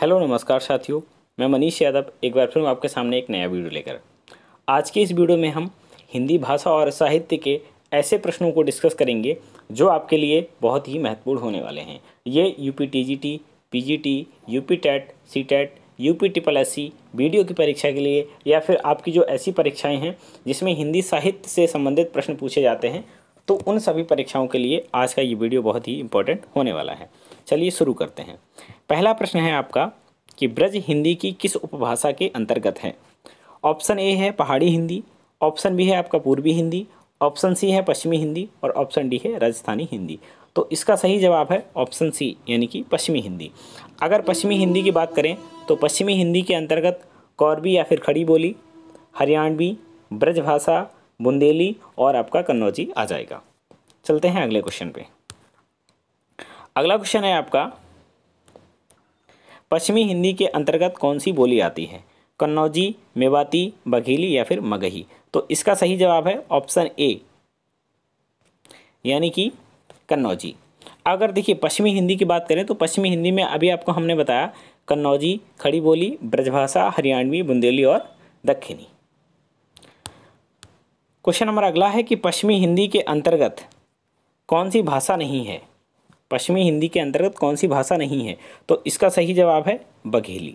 hello नमस्कार साथियों मैं मनीष यादव एक बार फिर आपके सामने एक नया वीडियो लेकर आज की इस वीडियो में हम हिंदी भाषा और साहित्य के ऐसे प्रश्नों को डिस्कस करेंगे जो आपके लिए बहुत ही महत्वपूर्ण होने वाले हैं ये U P T G T P G T U P TET C TET U P triple S C B D O की परीक्षा के लिए या फिर आपकी जो ऐसी परीक्षाएं हैं जिसमें हिंदी साहित्य से संबंधित प्रश्न पूछे जाते हैं तो उन सभी परीक्षाओं के लिए आज का ये वीडियो बहुत ही इंपॉर्टेंट होने वाला है चलिए शुरू करते हैं पहला प्रश्न है आपका कि ब्रज हिंदी की किस उपभाषा के अंतर्गत है ऑप्शन ए है पहाड़ी हिंदी ऑप्शन बी है आपका पूर्वी हिंदी ऑप्शन सी है पश्चिमी हिंदी और ऑप्शन डी है राजस्थानी हिंदी तो इसका सही जवाब है ऑप्शन सी यानी कि पश्चिमी हिंदी अगर पश्चिमी हिंदी की बात करें तो पश्चिमी हिंदी के अंतर्गत कौरबी या फिर खड़ी बोली हरियाणवी ब्रजभाषा बुंदेली और आपका कन्नौजी आ जाएगा चलते हैं अगले क्वेश्चन पे अगला क्वेश्चन है आपका पश्चिमी हिंदी के अंतर्गत कौन सी बोली आती है कन्नौजी मेवाती बघेली या फिर मगही तो इसका सही जवाब है ऑप्शन ए यानी कि कन्नौजी अगर देखिए पश्चिमी हिंदी की बात करें तो पश्चिमी हिंदी में अभी आपको हमने बताया कन्नौजी खड़ी बोली ब्रजभाषा हरियाणवी बुंदेली और दक्षिणी क्वेश्चन नंबर अगला है कि पश्चिमी हिंदी के अंतर्गत कौन सी भाषा नहीं है पश्चिमी हिंदी के अंतर्गत कौन सी भाषा नहीं है तो इसका सही जवाब है बघेली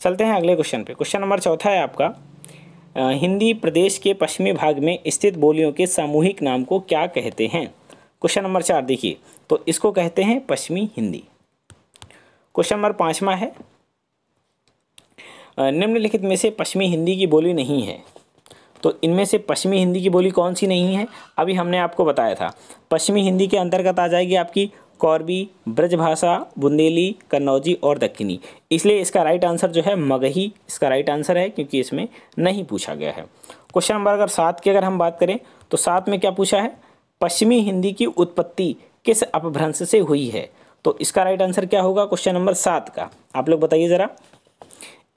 चलते हैं अगले क्वेश्चन पे क्वेश्चन नंबर चौथा है आपका हिंदी प्रदेश के पश्चिमी भाग में स्थित बोलियों के सामूहिक नाम को क्या कहते हैं क्वेश्चन नंबर चार देखिए तो इसको कहते हैं पश्चिमी हिंदी क्वेश्चन नंबर पाँचवा है निम्नलिखित में से पश्चिमी हिंदी की बोली नहीं है तो इनमें से पश्चिमी हिंदी की बोली कौन सी नहीं है अभी हमने आपको बताया था पश्चिमी हिंदी के अंतर्गत आ जाएगी आपकी कौरबी ब्रजभाषा बुंदेली कन्नौजी और दक्षिणी इसलिए इसका राइट आंसर जो है मगही इसका राइट आंसर है क्योंकि इसमें नहीं पूछा गया है क्वेश्चन नंबर अगर सात की अगर हम बात करें तो सात में क्या पूछा है पश्चिमी हिंदी की उत्पत्ति किस अपभ्रंश से हुई है तो इसका राइट आंसर क्या होगा क्वेश्चन नंबर सात का आप लोग बताइए ज़रा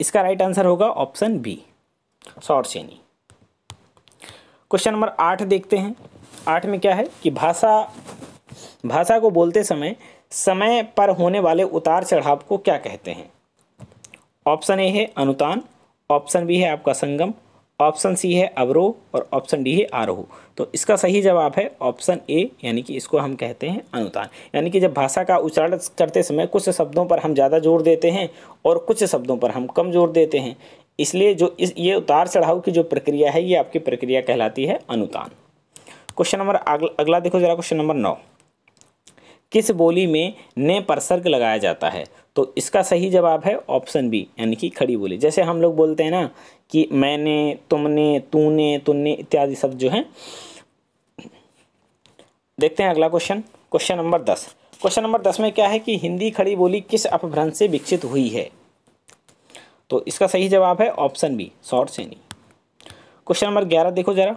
इसका राइट आंसर होगा option B Shauraseni question number आठ देखते हैं आठ में क्या है कि भाषा भाषा को बोलते समय समय पर होने वाले उतार चढ़ाव को क्या कहते हैं ऑप्शन ए है अनुतान ऑप्शन बी है आपका संगम ऑप्शन सी है अवरोह और ऑप्शन डी है आरोह तो इसका सही जवाब है ऑप्शन ए यानी कि इसको हम कहते हैं अनुतान यानी कि जब भाषा का उच्चारण करते समय कुछ शब्दों पर हम ज़्यादा जोर देते हैं और कुछ शब्दों पर हम कम जोर देते हैं इसलिए जो इस ये उतार चढ़ाव की जो प्रक्रिया है ये आपकी प्रक्रिया कहलाती है अनुतान क्वेश्चन नंबर अगला देखो जरा क्वेश्चन नंबर नौ किस बोली में ने परसर्ग लगाया जाता है तो इसका सही जवाब है ऑप्शन बी यानी कि खड़ी बोली जैसे हम लोग बोलते हैं ना कि मैंने तुमने तूने तुमने इत्यादि शब्द जो हैं देखते हैं अगला क्वेश्चन क्वेश्चन नंबर दस क्वेश्चन नंबर दस में क्या है कि हिंदी खड़ी बोली किस अपभ्रंश से विकसित हुई है तो इसका सही जवाब है option B Shauraseni question number ग्यारह देखो ज़रा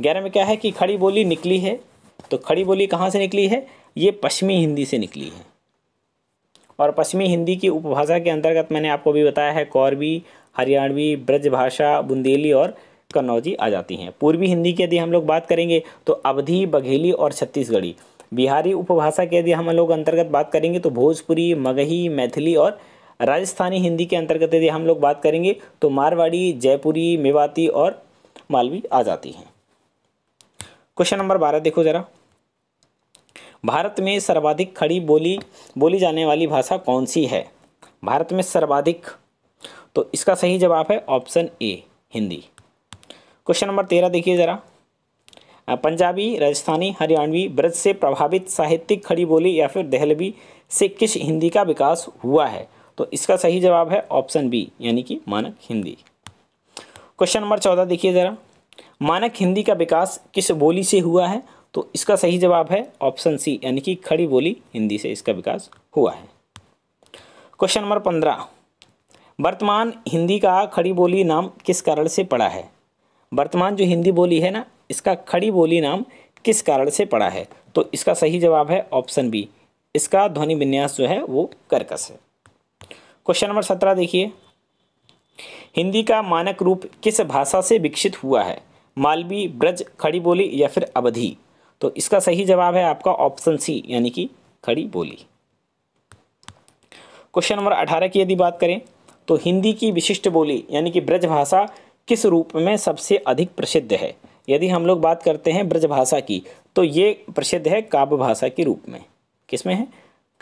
ग्यारह में क्या है कि खड़ी बोली निकली है तो खड़ी बोली कहाँ से निकली है ये पश्चिमी हिंदी से निकली है और पश्चिमी हिंदी की उपभाषा के अंतर्गत मैंने आपको भी बताया है कौरवी हरियाणवी ब्रजभाषा बुंदेली और कन्नौजी आ जाती हैं पूर्वी हिंदी की यदि हम लोग बात करेंगे तो अवधि बघेली और छत्तीसगढ़ी बिहारी उपभाषा के यदि हम लोग अंतर्गत बात करेंगे तो भोजपुरी मगही मैथिली और राजस्थानी हिंदी के अंतर्गत यदि हम लोग बात करेंगे तो मारवाड़ी जयपुरी मेवाती और मालवी आ जाती हैं क्वेश्चन नंबर बारह देखो ज़रा भारत में सर्वाधिक खड़ी बोली बोली जाने वाली भाषा कौन सी है भारत में सर्वाधिक तो इसका सही जवाब है option A Hindi question number तेरह देखिए ज़रा पंजाबी राजस्थानी हरियाणवी ब्रज से प्रभावित साहित्यिक खड़ी बोली या फिर दहलवी से किस हिंदी का विकास हुआ है तो इसका सही जवाब है ऑप्शन बी यानी कि मानक हिंदी क्वेश्चन नंबर चौदह देखिए ज़रा मानक हिंदी का विकास किस बोली से हुआ है तो इसका सही जवाब है ऑप्शन सी यानी कि खड़ी बोली हिंदी से इसका विकास हुआ है क्वेश्चन नंबर पंद्रह वर्तमान हिंदी का खड़ी बोली नाम किस कारण से पड़ा है वर्तमान जो हिंदी बोली है ना इसका खड़ी बोली नाम किस कारण से पड़ा है तो इसका सही जवाब है ऑप्शन बी इसका ध्वनि विन्यास जो है वो कर्कश है क्वेश्चन नंबर सत्रह देखिए हिंदी का मानक रूप किस भाषा से विकसित हुआ है मालवी ब्रज खड़ी बोली या फिर अवधि तो इसका सही जवाब है आपका ऑप्शन सी यानी कि खड़ी बोली क्वेश्चन नंबर अठारह की यदि बात करें तो हिंदी की विशिष्ट बोली यानी कि ब्रज भाषा किस रूप में सबसे अधिक प्रसिद्ध है यदि हम लोग बात करते हैं ब्रज भाषा की तो ये प्रसिद्ध है काव्य भाषा के रूप में किस में है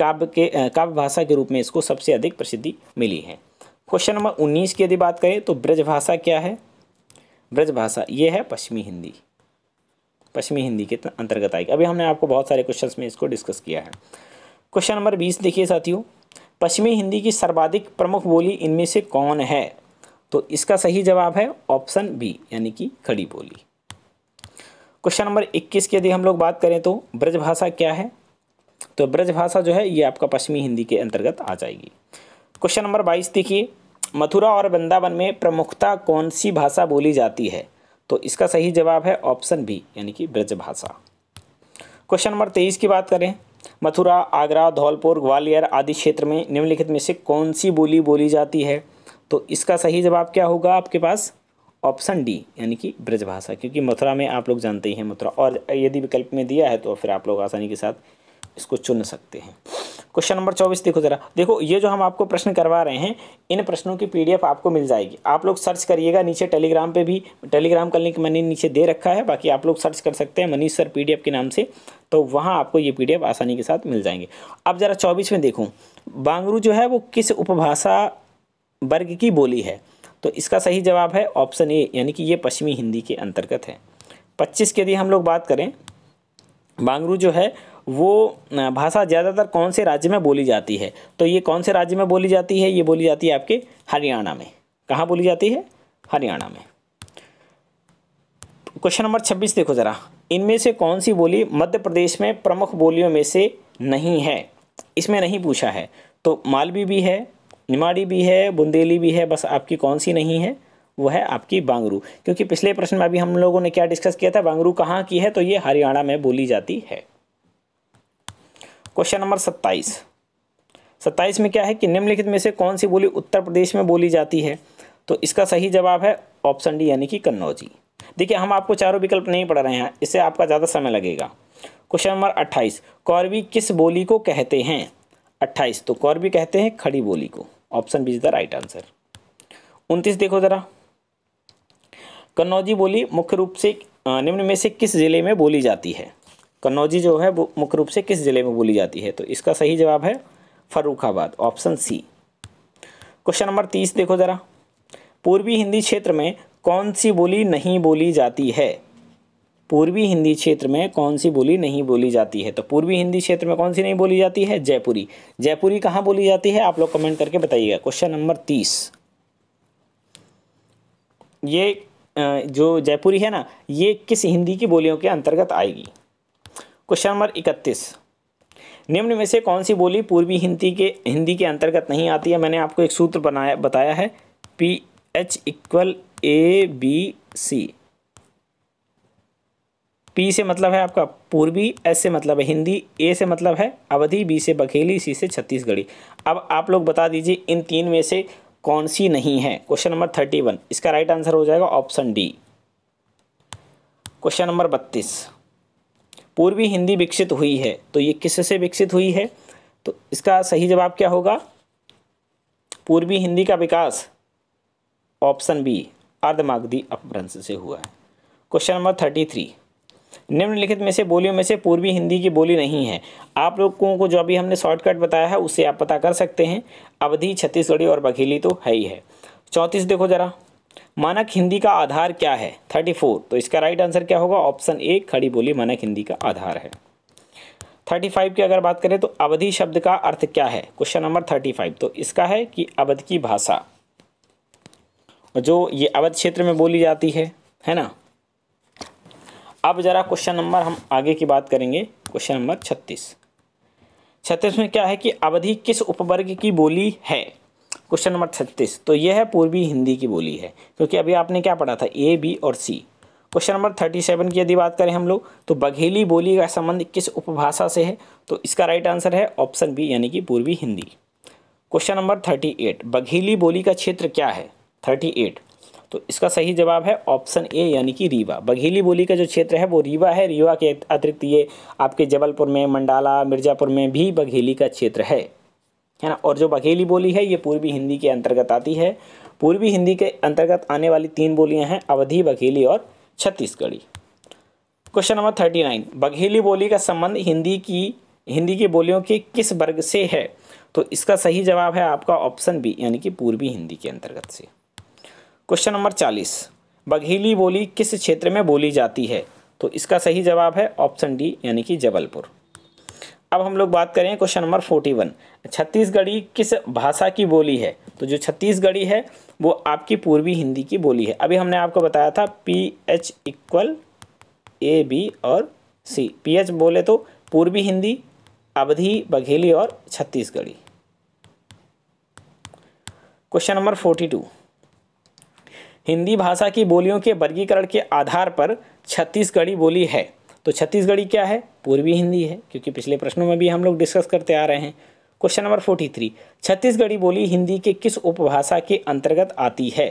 काव्य के काव्य भाषा के रूप में इसको सबसे अधिक प्रसिद्धि मिली है क्वेश्चन नंबर उन्नीस की यदि बात करें तो ब्रजभाषा क्या है ब्रजभाषा ये है पश्चिमी हिंदी पश्चिमी हिंदी के अंतर्गत आएगी अभी हमने आपको बहुत सारे क्वेश्चंस में इसको डिस्कस किया है क्वेश्चन नंबर बीस देखिए साथियों पश्चिमी हिंदी की सर्वाधिक प्रमुख बोली इनमें से कौन है तो इसका सही जवाब है ऑप्शन बी यानी कि खड़ी बोली क्वेश्चन नंबर 21 की यदि हम लोग बात करें तो ब्रजभाषा क्या है तो ब्रजभाषा जो है ये आपका पश्चिमी हिंदी के अंतर्गत आ जाएगी क्वेश्चन नंबर बाईस देखिए मथुरा और वृंदावन में प्रमुखता कौन सी भाषा बोली जाती है तो इसका सही जवाब है ऑप्शन बी यानी कि ब्रजभाषा क्वेश्चन नंबर तेईस की बात करें मथुरा आगरा धौलपुर ग्वालियर आदि क्षेत्र में निम्नलिखित में से कौन सी बोली बोली जाती है तो इसका सही जवाब क्या होगा आपके पास ऑप्शन डी यानी कि ब्रजभाषा क्योंकि मथुरा में आप लोग जानते ही हैं मथुरा और यदि विकल्प में दिया है तो फिर आप लोग आसानी के साथ इसको चुन सकते हैं क्वेश्चन नंबर चौबीस देखो ज़रा देखो ये जो हम आपको प्रश्न करवा रहे हैं इन प्रश्नों की पीडीएफ आपको मिल जाएगी आप लोग सर्च करिएगा नीचे टेलीग्राम पे भी टेलीग्राम का लिंक मैंने नीचे दे रखा है बाकी आप लोग सर्च कर सकते हैं मनीष सर पीडीएफ के नाम से तो वहाँ आपको ये पी आसानी के साथ मिल जाएंगे अब ज़रा चौबीस में देखूँ बांगरू जो है वो किस उपभाषा वर्ग की बोली है तो इसका सही जवाब है ऑप्शन ए यानी कि ये पश्चिमी हिंदी के अंतर्गत है पच्चीस के यदि हम लोग बात करें बांगरू जो है वो भाषा ज़्यादातर कौन से राज्य में बोली जाती है तो ये कौन से राज्य में बोली जाती है ये बोली जाती है आपके हरियाणा में कहाँ बोली जाती है हरियाणा में क्वेश्चन नंबर छब्बीस देखो ज़रा इनमें से कौन सी बोली मध्य प्रदेश में प्रमुख बोलियों में से नहीं है इसमें नहीं पूछा है तो मालवी भी है निमाड़ी भी है बुंदेली भी है बस आपकी कौन सी नहीं है वो है आपकी बांगरू क्योंकि पिछले प्रश्न में अभी हम लोगों ने क्या डिस्कस किया था बांगरू कहाँ की है तो ये हरियाणा में बोली जाती है क्वेश्चन नंबर सत्ताईस सत्ताईस में क्या है कि निम्नलिखित में से कौन सी बोली उत्तर प्रदेश में बोली जाती है तो इसका सही जवाब है ऑप्शन डी यानी कि कन्नौजी देखिए हम आपको चारों विकल्प नहीं पढ़ रहे हैं इससे आपका ज़्यादा समय लगेगा क्वेश्चन नंबर अट्ठाईस कौरवी किस बोली को कहते हैं अट्ठाईस तो कौरवी कहते हैं खड़ी बोली को option B is the right answer उनतीस देखो ज़रा कन्नौजी बोली मुख्य रूप से निम्न में से किस जिले में बोली जाती है कन्नौजी जो है वो मुख्य रूप से किस ज़िले में बोली जाती है तो इसका सही जवाब है Farrukhabad option C question number तीस देखो ज़रा पूर्वी हिंदी क्षेत्र में कौन सी बोली नहीं बोली जाती है पूर्वी हिंदी क्षेत्र में कौन सी बोली नहीं बोली जाती है तो पूर्वी हिंदी क्षेत्र में कौन सी नहीं बोली जाती है जयपुरी जयपुरी कहाँ बोली जाती है आप लोग कमेंट करके बताइएगा क्वेश्चन नंबर तीस ये जो जयपुरी है ना ये किस हिंदी की बोलियों के अंतर्गत आएगी क्वेश्चन नंबर इकतीस निम्न में से कौन सी बोली पूर्वी हिंदी के हिंदी के अंतर्गत नहीं आती है मैंने आपको एक सूत्र बनाया बताया है P H equal A B C P से मतलब है आपका पूर्वी एस से मतलब है हिंदी ए से मतलब है अवधि बी से बघेली सी से छत्तीसगढ़ी अब आप लोग बता दीजिए इन तीन में से कौन सी नहीं है क्वेश्चन नंबर थर्टी वन इसका राइट आंसर हो जाएगा ऑप्शन डी क्वेश्चन नंबर बत्तीस पूर्वी हिंदी विकसित हुई है तो ये किससे विकसित हुई है तो इसका सही जवाब क्या होगा पूर्वी हिंदी का विकास ऑप्शन बी अर्धमागधी अपभ्रंश से हुआ है क्वेश्चन नंबर थर्टी थ्री निम्नलिखित में से बोलियों में से पूर्वी हिंदी की बोली नहीं है आप लोगों को जो अभी हमने शॉर्टकट बताया है उसे आप पता कर सकते हैं अवधि छत्तीसगढ़ी और बघेली तो है ही है चौंतीस देखो ज़रा मानक हिंदी का आधार क्या है थर्टी फोर तो इसका राइट आंसर क्या होगा ऑप्शन ए खड़ी बोली मानक हिंदी का आधार है थर्टी फाइव की अगर बात करें तो अवधि शब्द का अर्थ क्या है क्वेश्चन नंबर थर्टी फाइव तो इसका है कि अवध की भाषा जो ये अवध क्षेत्र में बोली जाती है है ना अब ज़रा क्वेश्चन नंबर हम आगे की बात करेंगे क्वेश्चन नंबर छत्तीस छत्तीस में क्या है कि अवधि किस उपवर्ग की बोली है क्वेश्चन नंबर छत्तीस तो यह है पूर्वी हिंदी की बोली है क्योंकि अभी आपने क्या पढ़ा था ए बी और C question number thirty seven की यदि बात करें हम लोग तो बघेली बोली का संबंध किस उपभाषा से है तो इसका राइट आंसर है ऑप्शन बी यानी कि पूर्वी Hindi question number thirty eight Bagheli बोली का क्षेत्र क्या है थर्टी एट तो इसका सही जवाब है ऑप्शन ए यानी कि रीवा बघेली बोली का जो क्षेत्र है वो रीवा है रीवा के अतिरिक्त ये आपके जबलपुर में मंडाला मिर्ज़ापुर में भी बघेली का क्षेत्र है है ना और जो बघेली बोली है ये पूर्वी हिंदी के अंतर्गत आती है पूर्वी हिंदी के अंतर्गत आने वाली तीन बोलियां हैं अवधि बघेली और Chhattisgarhi question number thirty nine Bagheli बोली का संबंध हिंदी की हिंदी की बोलियों के किस वर्ग से है तो इसका सही जवाब है आपका ऑप्शन बी यानी कि पूर्वी हिंदी के अंतर्गत से क्वेश्चन नंबर चालीस बघेली बोली किस क्षेत्र में बोली जाती है तो इसका सही जवाब है ऑप्शन डी यानी कि जबलपुर अब हम लोग बात करें question number forty one Chhattisgarhi किस भाषा की बोली है तो जो छत्तीसगढ़ी है वो आपकी पूर्वी हिंदी की बोली है अभी हमने आपको बताया था P H equal A B और सी पी एच बोले तो पूर्वी हिंदी अवधि बघेली और Chhattisgarhi question number forty two Hindi भाषा की बोलियों के वर्गीकरण के आधार पर छत्तीसगढ़ी बोली है तो छत्तीसगढ़ी क्या है पूर्वी हिंदी है क्योंकि पिछले प्रश्नों में भी हम लोग डिस्कस करते आ रहे हैं question number forty three Chhattisgarhi बोली हिंदी के किस उपभाषा के अंतर्गत आती है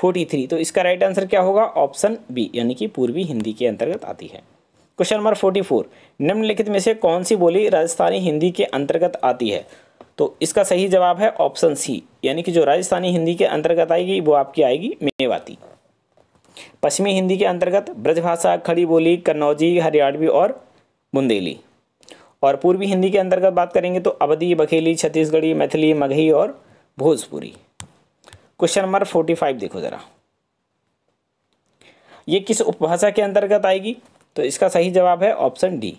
फोर्टी थ्री तो इसका राइट आंसर क्या होगा ऑप्शन बी यानी कि पूर्वी हिंदी के अंतर्गत आती है क्वेश्चन नंबर फोर्टी फोर निम्नलिखित में से कौन सी बोली राजस्थानी हिंदी के अंतर्गत आती है तो इसका सही जवाब है ऑप्शन सी यानी कि जो राजस्थानी हिंदी के अंतर्गत आएगी वो आपकी आएगी मेवाती पश्चिमी हिंदी के अंतर्गत ब्रजभाषा खड़ी बोली कन्नौजी हरियाणवी और बुंदेली और पूर्वी हिंदी के अंतर्गत बात करेंगे तो अवधि बघेली छत्तीसगढ़ी मैथिली मगही और Bhojpuri question number forty five देखो ज़रा ये किस उपभाषा के अंतर्गत आएगी तो इसका सही जवाब है ऑप्शन डी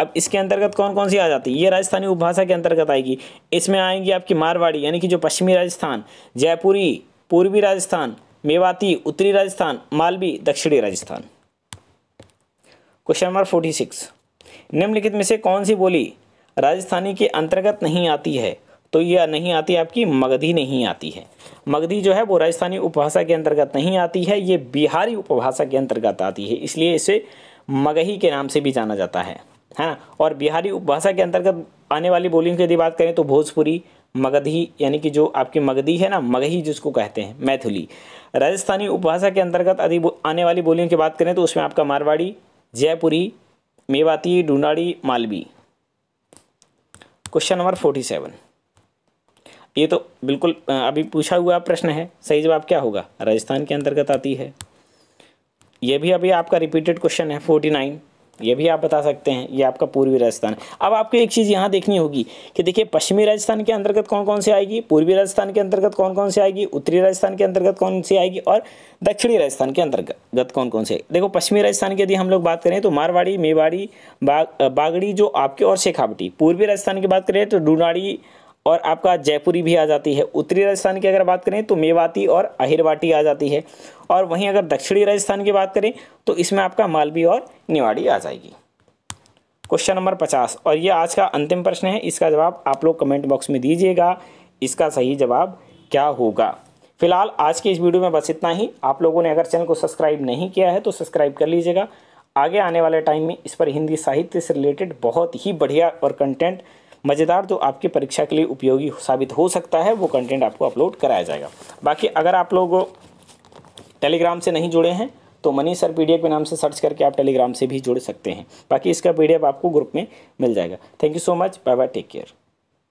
अब इसके अंतर्गत कौन कौन सी आ जाती है ये राजस्थानी उपभाषा के अंतर्गत आएगी इसमें आएंगी आपकी मारवाड़ी यानी कि जो पश्चिमी राजस्थान जयपुरी पूर्वी राजस्थान मेवाती उत्तरी राजस्थान मालवी दक्षिणी Rajasthan question number forty six निम्नलिखित में से कौन सी बोली राजस्थानी के अंतर्गत नहीं आती है तो यह नहीं आती आपकी मगधी नहीं आती है मगधी जो है वो राजस्थानी उपभाषा के अंतर्गत नहीं आती है ये बिहारी उपभाषा के अंतर्गत आती है इसलिए इसे मगही के नाम से भी जाना जाता है है हाँ, ना और बिहारी उपभाषा के अंतर्गत आने वाली बोलियों की यदि बात करें तो भोजपुरी मगधी यानी कि जो आपकी मगधी है ना मगही जिसको कहते हैं मैथिली राजस्थानी उपभाषा के अंतर्गत अधि आने वाली बोलियों की बात करें तो उसमें आपका Marwari Jaipuri Mewati Dhundhari Malvi question number forty seven ये तो बिल्कुल अभी पूछा हुआ प्रश्न है सही जवाब क्या होगा राजस्थान के अंतर्गत आती है ये भी अभी आपका रिपीटेड क्वेश्चन है फोर्टी नाइन ये भी आप बता सकते हैं ये आपका पूर्वी राजस्थान अब आपको एक चीज़ यहाँ देखनी होगी कि देखिए पश्चिमी राजस्थान के अंतर्गत कौन कौन से आएगी पूर्वी राजस्थान के अंतर्गत कौन कौन से आएगी उत्तरी राजस्थान के अंतर्गत कौन सी आएगी और दक्षिणी राजस्थान के अंतर्गत कौन कौन से देखो पश्चिमी राजस्थान की यदि हम लोग बात करें तो मारवाड़ी मेवाड़ी बाग, बागड़ी जो आपके और शेखावटी पूर्वी राजस्थान की बात करें तो डूनाड़ी और आपका जयपुरी भी आ जाती है उत्तरी राजस्थान की अगर बात करें तो मेवाती और अहिरवाटी आ जाती है और वहीं अगर दक्षिणी राजस्थान की बात करें तो इसमें आपका मालवी और निवाड़ी आ जाएगी क्वेश्चन नंबर पचास और ये आज का अंतिम प्रश्न है इसका जवाब आप लोग कमेंट बॉक्स में दीजिएगा इसका सही जवाब क्या होगा फिलहाल आज के इस वीडियो में बस इतना ही आप लोगों ने अगर चैनल को सब्सक्राइब नहीं किया है तो सब्सक्राइब कर लीजिएगा आगे आने वाले टाइम में इस पर हिंदी साहित्य से रिलेटेड बहुत ही बढ़िया और कंटेंट मज़ेदार जो आपकी परीक्षा के लिए उपयोगी साबित हो सकता है वो कंटेंट आपको अपलोड कराया जाएगा बाकी अगर आप लोग टेलीग्राम से नहीं जुड़े हैं तो मनी सर पी के नाम से सर्च करके आप टेलीग्राम से भी जुड़ सकते हैं बाकी इसका पी आपको ग्रुप में मिल जाएगा thank you so much bye bye take care